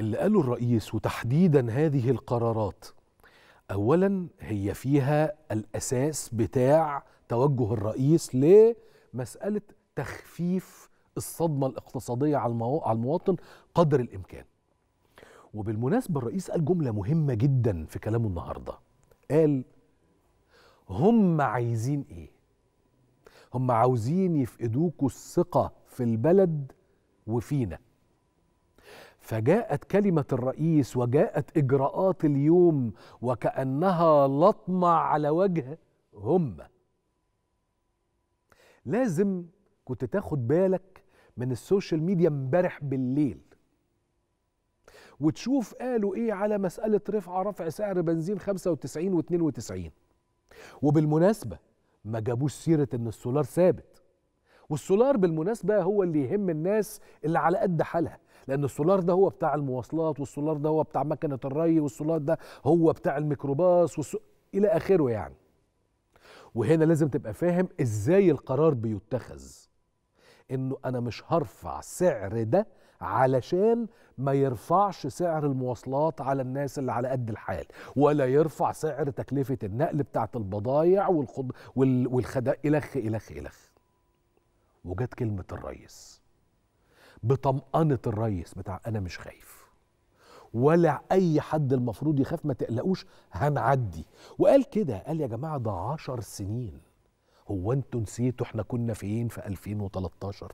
اللي قاله الرئيس وتحديدا هذه القرارات اولا هي فيها الاساس بتاع توجه الرئيس لمساله تخفيف الصدمه الاقتصاديه على المواطن قدر الامكان وبالمناسبه الرئيس قال جمله مهمه جدا في كلامه النهارده قال هم عايزين ايه هم عاوزين يفقدوكوا الثقه في البلد وفينا فجاءت كلمة الرئيس وجاءت إجراءات اليوم وكأنها لطمة على وجه هم لازم كنت تاخد بالك من السوشيال ميديا امبارح بالليل وتشوف قالوا ايه على مسألة رفع رفع سعر بنزين 95 و92 وبالمناسبة ما جابوش سيرة ان السولار ثابت والسولار بالمناسبة هو اللي يهم الناس اللي على قد حالها لأن السولار ده هو بتاع المواصلات والسولار ده هو بتاع مكنة الري والسولار ده هو بتاع الميكروباص والس... إلى آخره يعني وهنا لازم تبقى فاهم إزاي القرار بيتخذ إنه أنا مش هرفع سعر ده علشان ما يرفعش سعر المواصلات على الناس اللي على قد الحال ولا يرفع سعر تكلفة النقل بتاعت البضايع والخد... وال... والخد... إلخ إلخ إلخ وجت كلمة الريس بطمأنة الريس بتاع أنا مش خايف ولا أي حد المفروض يخاف ما تقلقوش هنعدي وقال كده قال يا جماعة ده عشر سنين هو انتوا نسيتوا احنا كنا فين في 2013